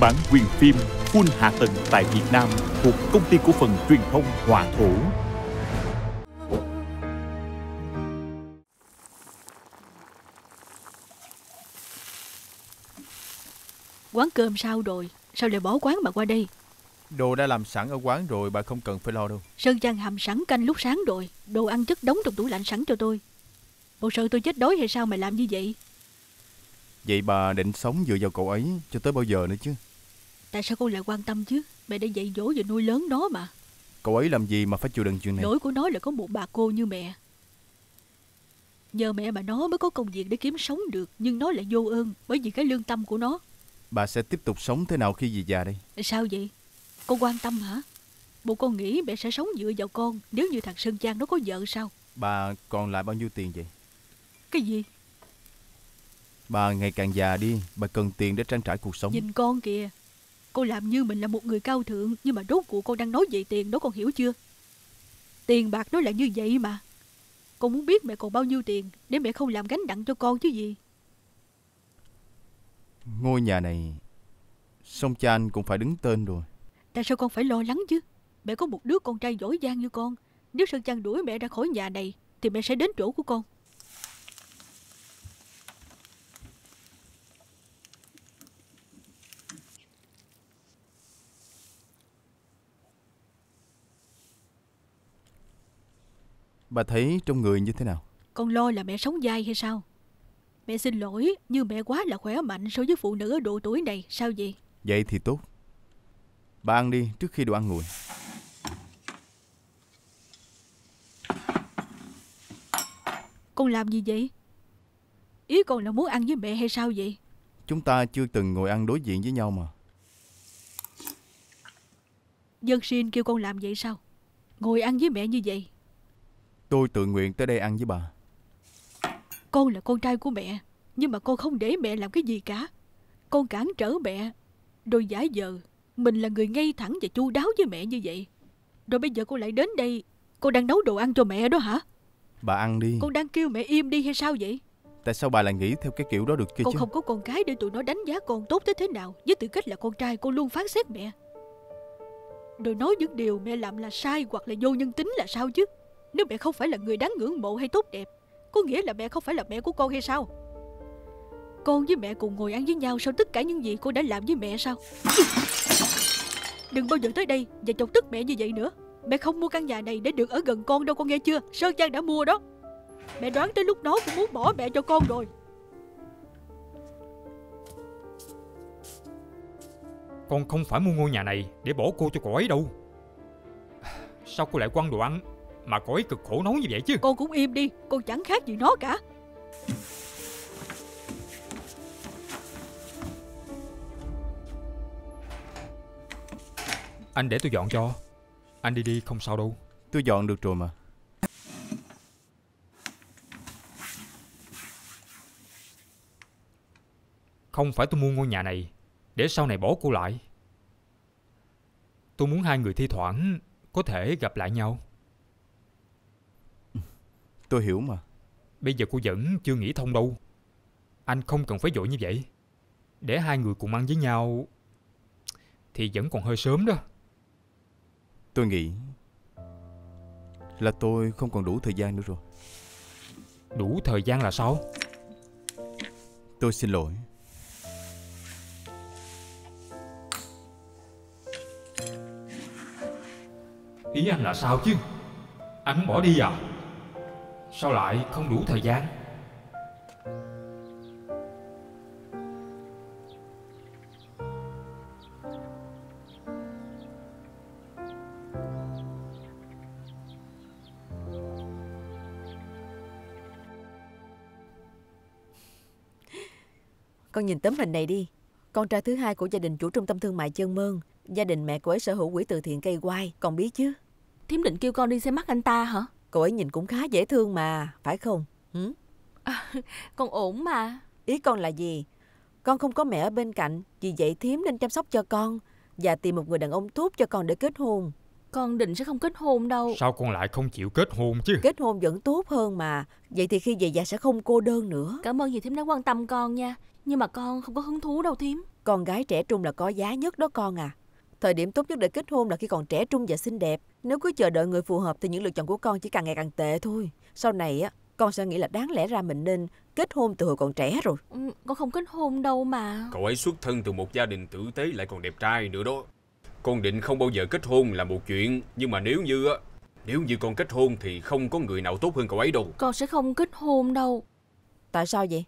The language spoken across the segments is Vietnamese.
Bản quyền phim full hạ tầng tại Việt Nam thuộc công ty cổ phần truyền thông Hòa Thổ. Quán cơm sao rồi? Sao lại bỏ quán bà qua đây? Đồ đã làm sẵn ở quán rồi bà không cần phải lo đâu Sơn Giang hầm sẵn canh lúc sáng rồi Đồ ăn chất đóng trong tủ lạnh sẵn cho tôi Bộ sợ tôi chết đói hay sao mày làm như vậy Vậy bà định sống dựa vào cậu ấy cho tới bao giờ nữa chứ Tại sao con lại quan tâm chứ Mẹ đã dạy dỗ và nuôi lớn nó mà Cậu ấy làm gì mà phải chịu đựng chuyện này Lỗi của nó là có một bà cô như mẹ Nhờ mẹ mà nó mới có công việc để kiếm sống được Nhưng nó lại vô ơn Bởi vì cái lương tâm của nó Bà sẽ tiếp tục sống thế nào khi về già đây Sao vậy Con quan tâm hả Bộ con nghĩ mẹ sẽ sống dựa vào con Nếu như thằng Sơn Trang nó có vợ sao Bà còn lại bao nhiêu tiền vậy Cái gì Bà ngày càng già đi Bà cần tiền để trang trải cuộc sống Nhìn con kìa Cô làm như mình là một người cao thượng, nhưng mà rốt cuộc con đang nói về tiền đó con hiểu chưa? Tiền bạc nó là như vậy mà. Con muốn biết mẹ còn bao nhiêu tiền để mẹ không làm gánh nặng cho con chứ gì. Ngôi nhà này, song cha anh cũng phải đứng tên rồi. Tại sao con phải lo lắng chứ? Mẹ có một đứa con trai giỏi giang như con. Nếu Sơn chan đuổi mẹ ra khỏi nhà này, thì mẹ sẽ đến chỗ của con. Bà thấy trong người như thế nào? Con lo là mẹ sống dai hay sao? Mẹ xin lỗi, như mẹ quá là khỏe mạnh so với phụ nữ ở độ tuổi này, sao vậy? Vậy thì tốt. Bà ăn đi trước khi đồ ăn nguội. Con làm gì vậy? Ý con là muốn ăn với mẹ hay sao vậy? Chúng ta chưa từng ngồi ăn đối diện với nhau mà. Dân xin kêu con làm vậy sao? Ngồi ăn với mẹ như vậy Tôi tự nguyện tới đây ăn với bà Con là con trai của mẹ Nhưng mà con không để mẹ làm cái gì cả Con cản trở mẹ Rồi giả giờ Mình là người ngay thẳng và chu đáo với mẹ như vậy Rồi bây giờ con lại đến đây Con đang nấu đồ ăn cho mẹ đó hả Bà ăn đi Con đang kêu mẹ im đi hay sao vậy Tại sao bà lại nghĩ theo cái kiểu đó được kia con chứ Con không có con cái để tụi nó đánh giá con tốt tới thế nào Với tư cách là con trai con luôn phán xét mẹ Rồi nói những điều mẹ làm là sai Hoặc là vô nhân tính là sao chứ nếu mẹ không phải là người đáng ngưỡng mộ hay tốt đẹp Có nghĩa là mẹ không phải là mẹ của con hay sao Con với mẹ cùng ngồi ăn với nhau Sau tất cả những gì cô đã làm với mẹ sao Đừng bao giờ tới đây Và chọc tức mẹ như vậy nữa Mẹ không mua căn nhà này để được ở gần con đâu con nghe chưa Sơn Trang đã mua đó Mẹ đoán tới lúc đó cũng muốn bỏ mẹ cho con rồi Con không phải mua ngôi nhà này để bỏ cô cho cậu ấy đâu Sao cô lại quăng đồ ăn mà cô ấy cực khổ nói như vậy chứ Cô cũng im đi Cô chẳng khác gì nó cả Anh để tôi dọn cho Anh đi đi không sao đâu Tôi dọn được rồi mà Không phải tôi mua ngôi nhà này Để sau này bỏ cô lại Tôi muốn hai người thi thoảng Có thể gặp lại nhau Tôi hiểu mà Bây giờ cô vẫn chưa nghĩ thông đâu Anh không cần phải dội như vậy Để hai người cùng ăn với nhau Thì vẫn còn hơi sớm đó Tôi nghĩ Là tôi không còn đủ thời gian nữa rồi Đủ thời gian là sao Tôi xin lỗi Ý anh là sao chứ Anh bỏ đi à Sao lại không đủ thời gian Con nhìn tấm hình này đi Con trai thứ hai của gia đình chủ trung tâm thương mại Chân Mơn Gia đình mẹ của ấy sở hữu quỹ từ thiện cây quai Còn biết chứ Thiếm định kêu con đi xem mắt anh ta hả Cô ấy nhìn cũng khá dễ thương mà, phải không? Ừ À, con ổn mà. Ý con là gì? Con không có mẹ ở bên cạnh, vì vậy thím nên chăm sóc cho con và tìm một người đàn ông tốt cho con để kết hôn. Con định sẽ không kết hôn đâu. Sao con lại không chịu kết hôn chứ? Kết hôn vẫn tốt hơn mà. Vậy thì khi về già sẽ không cô đơn nữa. Cảm ơn dì thím đã quan tâm con nha. Nhưng mà con không có hứng thú đâu thím. Con gái trẻ trung là có giá nhất đó con à. Thời điểm tốt nhất để kết hôn là khi còn trẻ trung và xinh đẹp. Nếu cứ chờ đợi người phù hợp thì những lựa chọn của con chỉ càng ngày càng tệ thôi. Sau này á, con sẽ nghĩ là đáng lẽ ra mình nên kết hôn từ hồi còn trẻ rồi. Ừ, con không kết hôn đâu mà. Cậu ấy xuất thân từ một gia đình tử tế lại còn đẹp trai nữa đó. Con định không bao giờ kết hôn là một chuyện, nhưng mà nếu như á, nếu như con kết hôn thì không có người nào tốt hơn cậu ấy đâu. Con sẽ không kết hôn đâu. Tại sao vậy?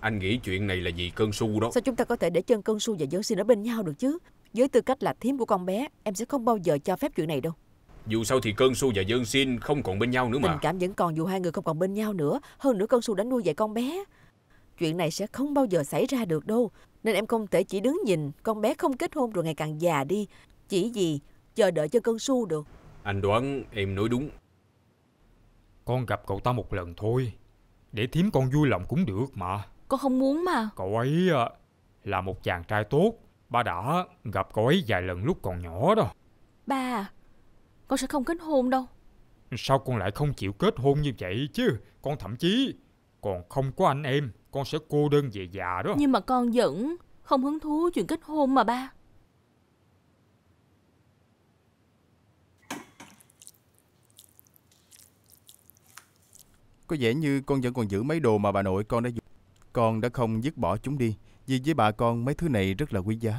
Anh nghĩ chuyện này là vì cơn su đó Sao chúng ta có thể để chân cơn su và dân xin ở bên nhau được chứ Với tư cách là thím của con bé Em sẽ không bao giờ cho phép chuyện này đâu dù sao thì cơn su và dân xin không còn bên nhau nữa mà Tình cảm vẫn còn dù hai người không còn bên nhau nữa Hơn nữa cơn su đã nuôi dạy con bé Chuyện này sẽ không bao giờ xảy ra được đâu Nên em không thể chỉ đứng nhìn Con bé không kết hôn rồi ngày càng già đi Chỉ vì chờ đợi cho cơn su được Anh đoán em nói đúng Con gặp cậu ta một lần thôi Để thím con vui lòng cũng được mà con không muốn mà Cậu ấy ờ, là một chàng trai tốt Ba đã gặp cậu ấy vài lần lúc còn nhỏ đó Ba à, Con sẽ không kết hôn đâu Sao con lại không chịu kết hôn như vậy chứ Con thậm chí Còn không có anh em Con sẽ cô đơn về già đó Nhưng mà con vẫn không hứng thú chuyện kết hôn mà ba Có vẻ như con vẫn còn giữ mấy đồ mà bà nội con đã dùng con đã không dứt bỏ chúng đi, vì với bà con mấy thứ này rất là quý giá.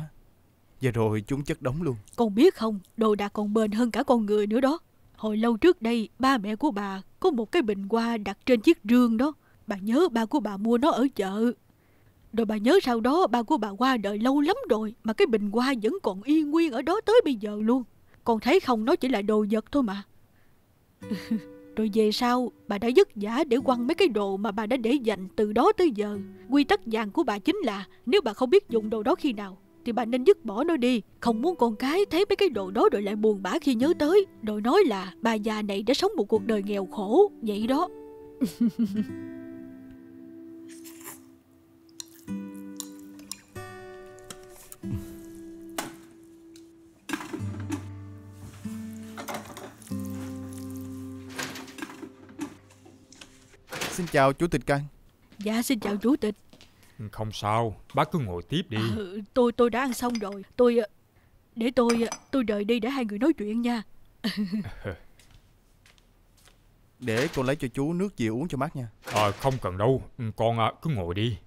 Và rồi chúng chất đóng luôn. Con biết không, đồ đạc còn bền hơn cả con người nữa đó. Hồi lâu trước đây, ba mẹ của bà có một cái bình hoa đặt trên chiếc rương đó. Bà nhớ ba của bà mua nó ở chợ. Rồi bà nhớ sau đó ba của bà qua đời lâu lắm rồi mà cái bình hoa vẫn còn y nguyên ở đó tới bây giờ luôn. Con thấy không, nó chỉ là đồ vật thôi mà. Rồi về sau, bà đã dứt giả để quăng mấy cái đồ mà bà đã để dành từ đó tới giờ. Quy tắc vàng của bà chính là nếu bà không biết dùng đồ đó khi nào, thì bà nên dứt bỏ nó đi. Không muốn con cái thấy mấy cái đồ đó rồi lại buồn bã khi nhớ tới. Rồi nói là bà già này đã sống một cuộc đời nghèo khổ. Vậy đó. xin chào chủ tịch căn. Dạ xin chào chủ tịch ừ, Không sao Bác cứ ngồi tiếp đi ừ, Tôi tôi đã ăn xong rồi Tôi ờ, Để tôi ờ, Tôi đợi đi để hai người nói chuyện nha Để con lấy cho chú nước gì uống cho mát nha à, Không cần đâu ừ, Con à, cứ ngồi đi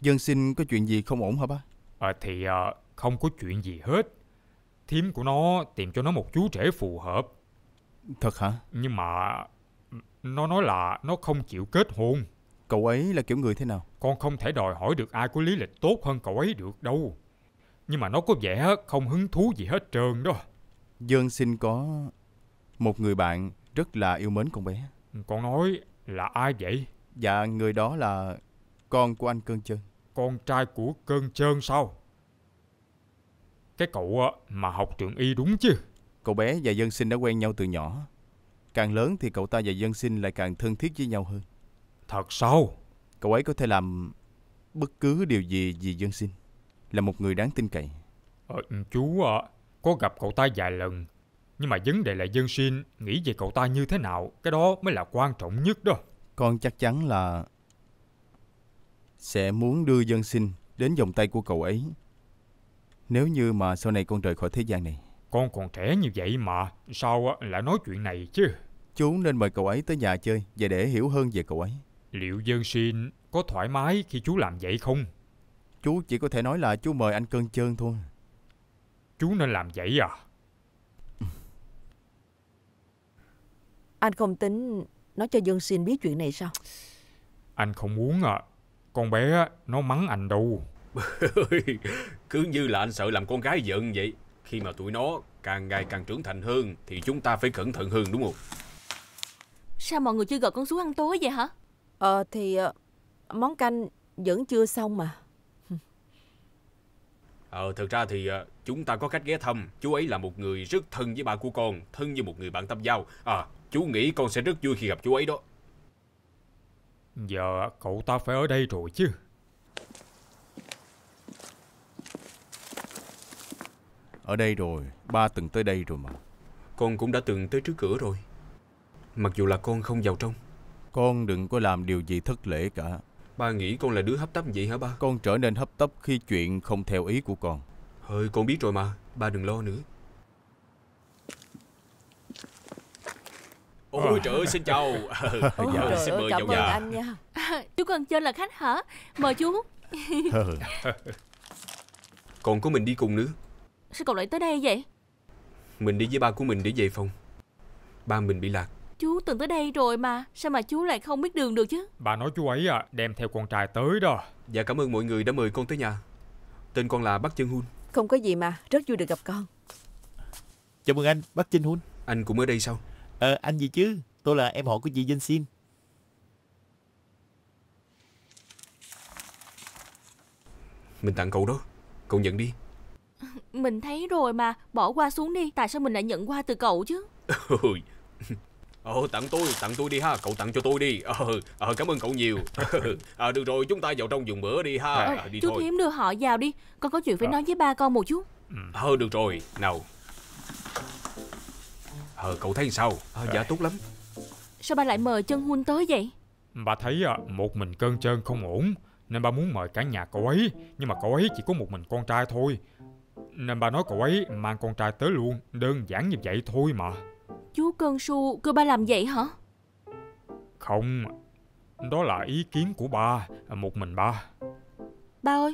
Dân sinh có chuyện gì không ổn hả bác à, Thì à, không có chuyện gì hết Thím của nó tìm cho nó một chú rể phù hợp Thật hả? Nhưng mà Nó nói là nó không chịu kết hôn Cậu ấy là kiểu người thế nào? Con không thể đòi hỏi được ai có lý lịch tốt hơn cậu ấy được đâu Nhưng mà nó có vẻ không hứng thú gì hết trơn đó Dương xin có một người bạn rất là yêu mến con bé Con nói là ai vậy? Dạ người đó là con của anh Cơn Trơn Con trai của Cơn Trơn sao? Cái cậu mà học trường y đúng chứ Cậu bé và dân sinh đã quen nhau từ nhỏ Càng lớn thì cậu ta và dân sinh lại càng thân thiết với nhau hơn Thật sao Cậu ấy có thể làm bất cứ điều gì vì dân sinh Là một người đáng tin cậy ờ, Chú ạ Có gặp cậu ta vài lần Nhưng mà vấn đề là dân sinh Nghĩ về cậu ta như thế nào Cái đó mới là quan trọng nhất đó Con chắc chắn là Sẽ muốn đưa dân sinh Đến vòng tay của cậu ấy nếu như mà sau này con rời khỏi thế gian này Con còn trẻ như vậy mà Sao lại nói chuyện này chứ Chú nên mời cậu ấy tới nhà chơi Và để hiểu hơn về cậu ấy Liệu Dân Xin có thoải mái khi chú làm vậy không Chú chỉ có thể nói là chú mời anh cơn chơn thôi Chú nên làm vậy à Anh không tính nói cho dân Xin biết chuyện này sao Anh không muốn à Con bé nó mắng anh đâu cứ như là anh sợ làm con gái giận vậy Khi mà tụi nó càng ngày càng trưởng thành hơn Thì chúng ta phải cẩn thận hơn đúng không Sao mọi người chưa gọi con xuống ăn tối vậy hả Ờ thì ờ, món canh vẫn chưa xong mà Ờ thực ra thì ờ, chúng ta có cách ghé thăm Chú ấy là một người rất thân với ba của con Thân như một người bạn tâm giao À chú nghĩ con sẽ rất vui khi gặp chú ấy đó Giờ dạ, cậu ta phải ở đây rồi chứ Ở đây rồi, ba từng tới đây rồi mà Con cũng đã từng tới trước cửa rồi Mặc dù là con không vào trong Con đừng có làm điều gì thất lễ cả Ba nghĩ con là đứa hấp tấp vậy hả ba Con trở nên hấp tấp khi chuyện không theo ý của con Hơi con biết rồi mà Ba đừng lo nữa Ôi trời ơi xin chào ờ, Ôi dạ. trời xin mời cảm ơn nhà. anh nha chú còn chơi là khách hả? Mời chú. con của mình đi cùng nữa Sao cậu lại tới đây vậy Mình đi với ba của mình để về phòng Ba mình bị lạc Chú từng tới đây rồi mà Sao mà chú lại không biết đường được chứ Bà nói chú ấy à, đem theo con trai tới đó Dạ cảm ơn mọi người đã mời con tới nhà Tên con là Bác Chân Hun Không có gì mà Rất vui được gặp con Chào mừng anh Bác Chân Hun Anh cũng ở đây sao Ờ anh gì chứ Tôi là em họ của chị Vinh Xin Mình tặng cậu đó Cậu nhận đi Mình thấy rồi mà, bỏ qua xuống đi, tại sao mình lại nhận qua từ cậu chứ? Ờ, tặng tôi, tặng tôi đi ha, cậu tặng cho tôi đi. Ờ, ờ cảm ơn cậu nhiều. à, được rồi, chúng ta vào trong dùng bữa đi ha. À, đi chú thôi. Thiếm đưa họ vào đi, con có chuyện phải à. nói với ba con một chút. Ờ, được rồi, nào. Ờ, cậu thấy sao? Ờ, dạ tốt lắm. Sao ba lại mời chân huynh tới vậy? Ba thấy à, một mình cơn trơn không ổn, nên ba muốn mời cả nhà cậu ấy. Nhưng mà cậu ấy chỉ có một mình con trai thôi nên ba nói cậu ấy mang con trai tới luôn Đơn giản như vậy thôi mà Chú Cơn Su cơ ba làm vậy hả? Không Đó là ý kiến của ba Một mình ba Ba ơi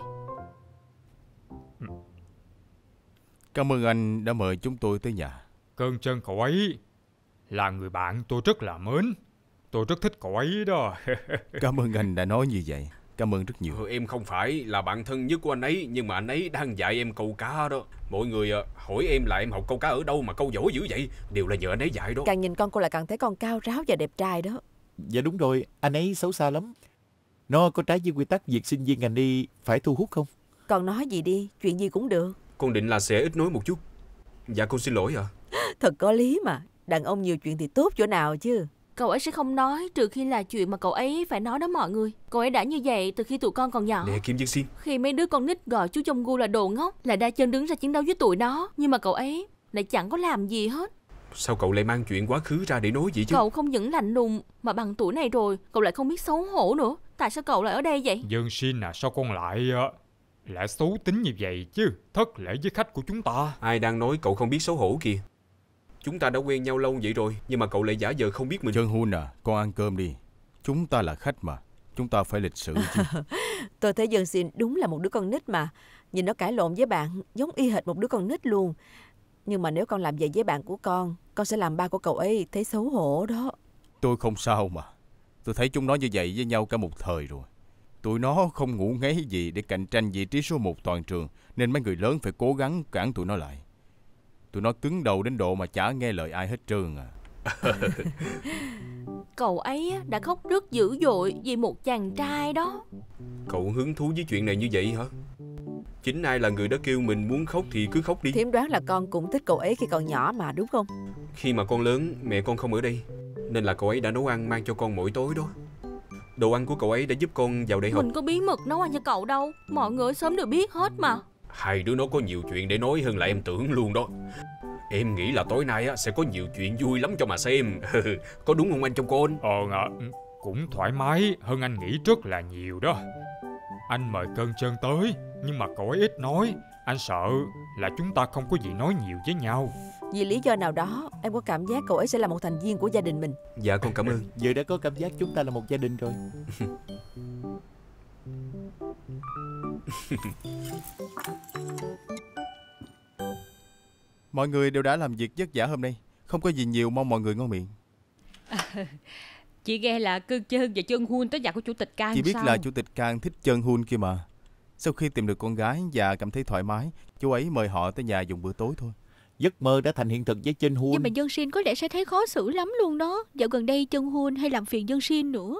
Cảm ơn anh đã mời chúng tôi tới nhà Cơn chân cậu ấy Là người bạn tôi rất là mến Tôi rất thích cậu ấy đó Cảm ơn anh đã nói như vậy Cảm ơn rất nhiều ừ, Em không phải là bạn thân nhất của anh ấy Nhưng mà anh ấy đang dạy em câu cá đó Mọi người à, hỏi em là em học câu cá ở đâu mà câu giỏi dữ vậy Đều là nhờ anh ấy dạy đó Càng nhìn con cô là càng thấy con cao ráo và đẹp trai đó Dạ đúng rồi Anh ấy xấu xa lắm Nó có trái với quy tắc việc sinh viên ngành đi phải thu hút không Còn nói gì đi Chuyện gì cũng được Con định là sẽ ít nói một chút Dạ con xin lỗi ạ à. Thật có lý mà Đàn ông nhiều chuyện thì tốt chỗ nào chứ Cậu ấy sẽ không nói trừ khi là chuyện mà cậu ấy phải nói đó mọi người Cậu ấy đã như vậy từ khi tụi con còn nhỏ Lẽ Kim Dân Xin Khi mấy đứa con nít gọi chú Jong Gu là đồ ngốc Là đa chân đứng ra chiến đấu với tụi nó Nhưng mà cậu ấy lại chẳng có làm gì hết Sao cậu lại mang chuyện quá khứ ra để nói vậy chứ Cậu không những lạnh lùng Mà bằng tuổi này rồi Cậu lại không biết xấu hổ nữa Tại sao cậu lại ở đây vậy Dân Xin à sao con lại à, Lại xấu tính như vậy chứ Thất lễ với khách của chúng ta Ai đang nói cậu không biết xấu hổ kìa Chúng ta đã quen nhau lâu vậy rồi Nhưng mà cậu lại giả vờ không biết mình chân Hun à Con ăn cơm đi Chúng ta là khách mà Chúng ta phải lịch sự chứ Tôi thấy Dân Xin đúng là một đứa con nít mà Nhìn nó cãi lộn với bạn Giống y hệt một đứa con nít luôn Nhưng mà nếu con làm vậy với bạn của con Con sẽ làm ba của cậu ấy thấy xấu hổ đó Tôi không sao mà Tôi thấy chúng nó như vậy với nhau cả một thời rồi Tụi nó không ngủ ngáy gì để cạnh tranh vị trí số 1 toàn trường Nên mấy người lớn phải cố gắng cản tụi nó lại Tụi nó cứng đầu đến độ mà chả nghe lời ai hết trơn à Cậu ấy đã khóc rất dữ dội vì một chàng trai đó Cậu hứng thú với chuyện này như vậy hả? Chính ai là người đã kêu mình muốn khóc thì cứ khóc đi Thiếm đoán là con cũng thích cậu ấy khi còn nhỏ mà đúng không? Khi mà con lớn mẹ con không ở đây Nên là cậu ấy đã nấu ăn mang cho con mỗi tối đó Đồ ăn của cậu ấy đã giúp con vào đại học Mình có bí mật nấu ăn cho cậu đâu Mọi người sớm đều biết hết mà Hai đứa nó có nhiều chuyện để nói hơn là em tưởng luôn đó Em nghĩ là tối nay sẽ có nhiều chuyện vui lắm cho mà xem Có đúng không anh trong con Ờ ngờ, ừ, cũng thoải mái hơn anh nghĩ rất là nhiều đó Anh mời cơn chân tới Nhưng mà cậu ấy ít nói Anh sợ là chúng ta không có gì nói nhiều với nhau Vì lý do nào đó Em có cảm giác cậu ấy sẽ là một thành viên của gia đình mình Dạ con cảm ơn Giờ đã có cảm giác chúng ta là một gia đình rồi mọi người đều đã làm việc vất vả hôm nay Không có gì nhiều mong mọi người ngon miệng à, Chị nghe là Cương chân và chân Hun tới nhà của Chủ tịch Cang Chị biết sao? là Chủ tịch Cang thích chân Hun kia mà Sau khi tìm được con gái và cảm thấy thoải mái Chú ấy mời họ tới nhà dùng bữa tối thôi Giấc mơ đã thành hiện thực với chân Hun Nhưng mà Dân Sin có lẽ sẽ thấy khó xử lắm luôn đó Dạo gần đây chân Hun hay làm phiền Dân Sin nữa